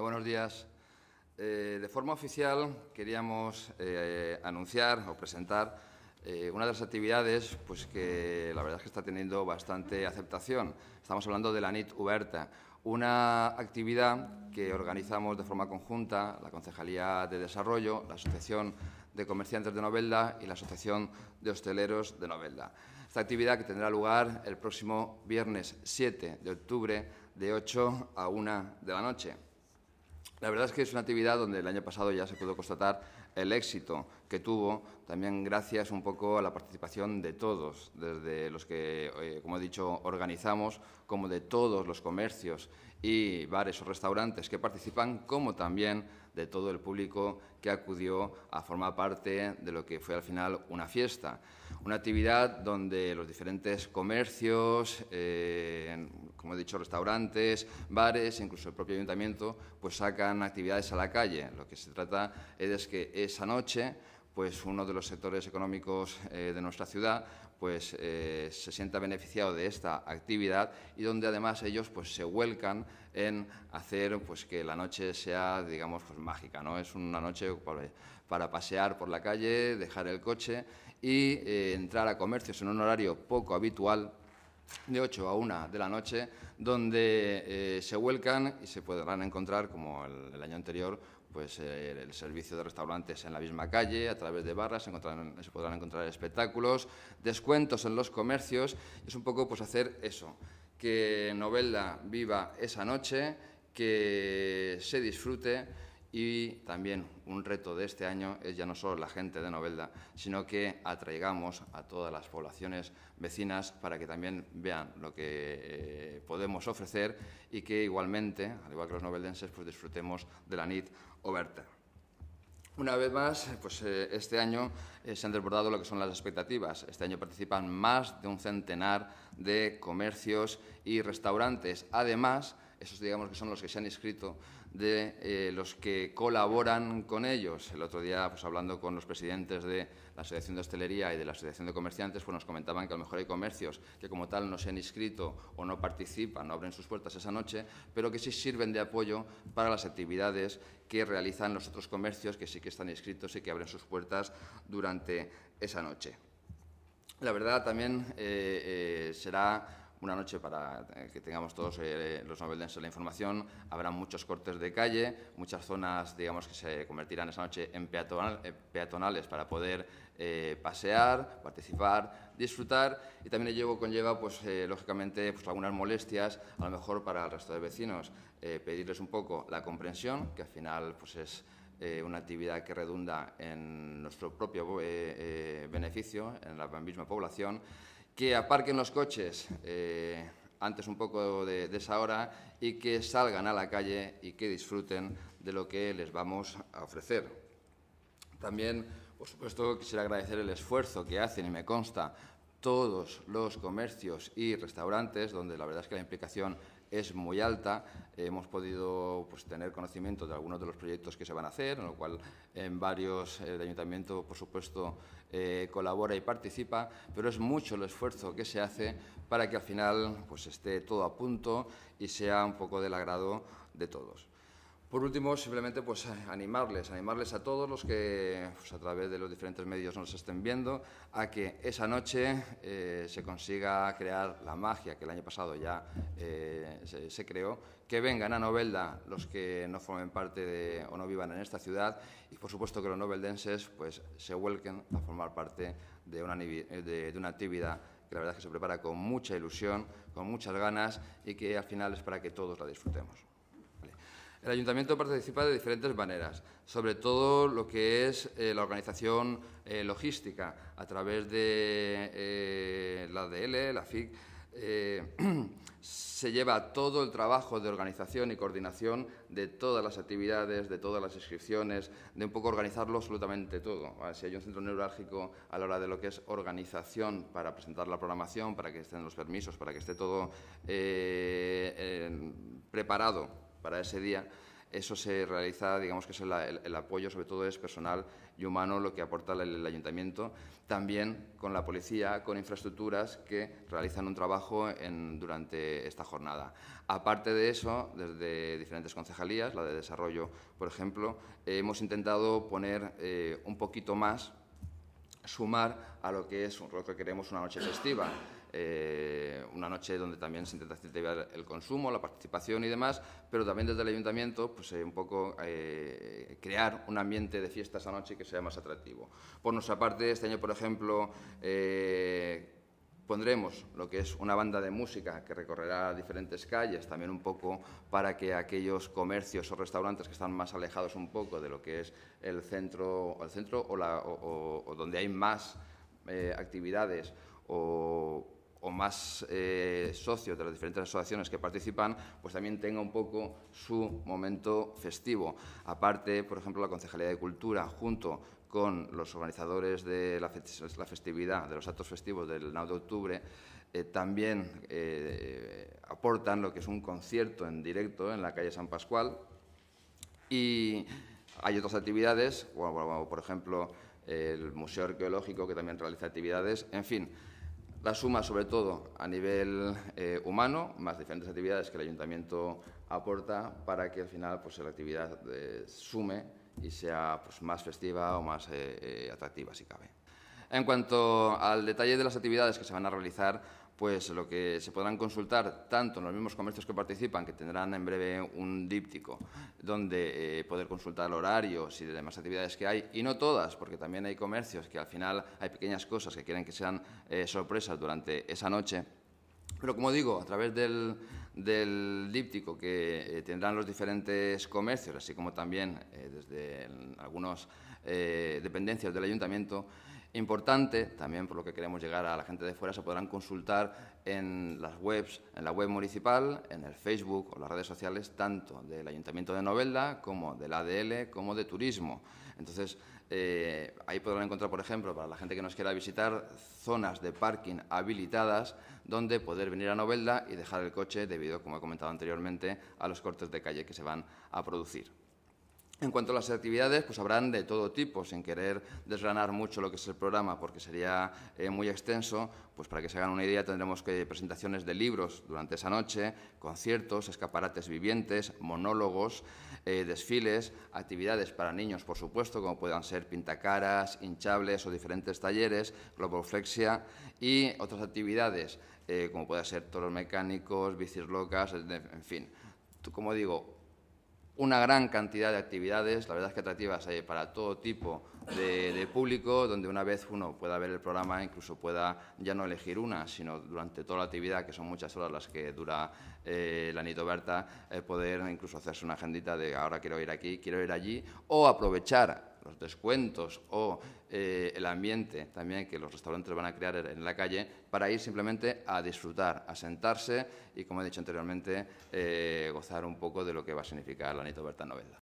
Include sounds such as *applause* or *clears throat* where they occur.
buenos días. Eh, de forma oficial queríamos eh, anunciar o presentar eh, una de las actividades pues, que la verdad es que está teniendo bastante aceptación. Estamos hablando de la NIT Uberta, una actividad que organizamos de forma conjunta la Concejalía de Desarrollo, la Asociación de Comerciantes de Novelda y la Asociación de Hosteleros de Novelda. Esta actividad que tendrá lugar el próximo viernes 7 de octubre de 8 a 1 de la noche. La verdad es que es una actividad donde el año pasado ya se pudo constatar el éxito que tuvo, también gracias un poco a la participación de todos, desde los que, eh, como he dicho, organizamos, como de todos los comercios y bares o restaurantes que participan, como también de todo el público que acudió a formar parte de lo que fue al final una fiesta. Una actividad donde los diferentes comercios, eh, como he dicho, restaurantes, bares, incluso el propio ayuntamiento, pues sacan actividades a la calle. Lo que se trata es que esa noche pues uno de los sectores económicos eh, de nuestra ciudad pues eh, se sienta beneficiado de esta actividad y donde además ellos pues se vuelcan en hacer pues que la noche sea digamos pues mágica no es una noche para pasear por la calle dejar el coche y eh, entrar a comercios en un horario poco habitual de 8 a 1 de la noche, donde eh, se vuelcan y se podrán encontrar, como el, año anterior, pues eh, el servicio de restaurantes en la misma calle, a través de barras, se, podrán encontrar espectáculos, descuentos en los comercios. Es un poco pues hacer eso, que Novelda viva esa noche, que se disfrute y también un reto de este año es ya no solo la gente de Novelda, sino que atraigamos a todas las poblaciones vecinas para que también vean lo que eh, podemos ofrecer y que igualmente, al igual que los noveldenses, pues disfrutemos de la NIT Oberta. Una vez más, pues eh, este año eh, se han desbordado lo que son las expectativas. Este año participan más de un centenar de comercios y restaurantes. Además, esos digamos que son los que se han inscrito, de eh, los que colaboran con ellos. El otro día, pues hablando con los presidentes de la Asociación de Hostelería y de la Asociación de Comerciantes, pues nos comentaban que a lo mejor hay comercios que como tal no se han inscrito o no participan, no abren sus puertas esa noche, pero que sí sirven de apoyo para las actividades que realizan los otros comercios que sí que están inscritos y que abren sus puertas durante esa noche. La verdad también eh, eh, será una noche para eh, que tengamos todos eh, los noveldenses la información. Habrá muchos cortes de calle, muchas zonas, digamos, que se convertirán esa noche en eh, peatonales para poder eh, pasear, participar, disfrutar. Y también ello conlleva, pues, lógicamente, pues, algunas molestias, a lo mejor para el resto de vecinos. pedirles un poco la comprensión, que al final, pues, es una actividad que redunda en nuestro propio beneficio, en la misma población que aparquen los coches eh, antes un poco de, de, esa hora y que salgan a la calle y que disfruten de lo que les vamos a ofrecer. También, por supuesto, quisiera agradecer el esfuerzo que hacen y me consta todos los comercios y restaurantes, donde la verdad es que la implicación es muy alta. Hemos podido pues, tener conocimiento de algunos de los proyectos que se van a hacer, en lo cual en varios el eh, ayuntamiento, por supuesto, eh, colabora y participa, pero es mucho el esfuerzo que se hace para que al final pues, esté todo a punto y sea un poco del agrado de todos. Por último, simplemente pues, eh, animarles, animarles a todos los que pues, a través de los diferentes medios nos estén viendo, a que esa noche eh, se consiga crear la magia que el año pasado ya eh, se, creó, que vengan a Novelda los que no formen parte de, o no vivan en esta ciudad y por supuesto que los noveldenses pues, se vuelquen a formar parte de una, de una actividad que la verdad es que se prepara con mucha ilusión, con muchas ganas y que al final es para que todos la disfrutemos. El ayuntamiento participa de diferentes maneras, sobre todo lo que es eh, la organización eh, logística, a través de eh, la DL, la FIC. *clears throat* se lleva todo el trabajo de organización y coordinación de todas las actividades, de todas las inscripciones, de un poco organizarlo absolutamente todo. Si hay un centro neurálgico a la hora de lo que es organización para presentar la programación, para que estén los permisos, para que esté todo preparado para ese día. Eso se realiza, digamos que es el, apoyo, sobre todo es personal y humano lo que aporta el, ayuntamiento, también con la policía, con infraestructuras que realizan un trabajo durante esta jornada. Aparte de eso, desde diferentes concejalías, la de desarrollo, por ejemplo, hemos intentado poner eh, un poquito más sumar a lo que es lo que queremos una noche festiva. Eh, una noche donde también se intenta incentivar el consumo, la participación y demás, pero también desde el ayuntamiento, pues eh, un poco eh, crear un ambiente de fiesta esa noche que sea más atractivo. Por nuestra parte, este año, por ejemplo, Pondremos lo que es una banda de música que recorrerá diferentes calles, también un poco para que aquellos comercios o restaurantes que están más alejados un poco de lo que es el centro, el centro o, donde hay más eh, actividades o más eh, socios de las diferentes asociaciones que participan, pues también tenga un poco su momento festivo. Aparte, por ejemplo, la Concejalía de Cultura, junto con los organizadores de la, festividad, de los actos festivos del 9 de octubre, eh, también eh, aportan lo que es un concierto en directo en la calle San Pascual. Y hay otras actividades, por ejemplo el Museo Arqueológico, que también realiza actividades. En fin, la suma sobre todo a nivel eh, humano, más diferentes actividades que el ayuntamiento aporta para que al final pues, la actividad sume y sea pues, más festiva o más eh, eh, atractiva, si cabe. En cuanto al detalle de las actividades que se van a realizar, pues lo que se podrán consultar tanto en los mismos comercios que participan, que tendrán en breve un díptico donde eh, poder consultar horarios y demás actividades que hay, y no todas, porque también hay comercios que al final hay pequeñas cosas que quieren que sean sorpresas durante esa noche. Pero como digo, a través del, del díptico que eh, tendrán los diferentes comercios, así como también eh, desde algunas eh, dependencias del ayuntamiento, importante, también por lo que queremos llegar a la gente de fuera, se podrán consultar en las webs, en la web municipal, en el Facebook o las redes sociales, tanto del Ayuntamiento de Novelda como del ADL como de Turismo. Entonces, eh, ahí podrán encontrar, por ejemplo, para la gente que nos quiera visitar, zonas de parking habilitadas donde poder venir a Novelda y dejar el coche debido, como he comentado anteriormente, a los cortes de calle que se van a producir. En cuanto a las actividades, pues habrán de todo tipo, sin querer desgranar mucho lo que es el programa, porque sería eh, muy extenso. Pues para que se hagan una idea, tendremos que presentaciones de libros durante esa noche, conciertos, escaparates vivientes, monólogos, eh, desfiles, actividades para niños, por supuesto, como puedan ser pintacaras, hinchables o diferentes talleres, globoflexia y otras actividades, eh, como puedan ser toros mecánicos, bicis locas, en fin. Como digo, una gran cantidad de actividades, la verdad es que atractivas hay para todo tipo de, público, donde una vez uno pueda ver el programa, incluso pueda ya no elegir una, sino durante toda la actividad, que son muchas horas las que dura eh, la Nitoberta, eh, poder incluso hacerse una agendita de ahora quiero ir aquí, quiero ir allí, o aprovechar los descuentos o eh, el ambiente también que los restaurantes van a crear en la calle para ir simplemente a disfrutar, a sentarse y, como he dicho anteriormente, eh, gozar un poco de lo que va a significar la Nito Berta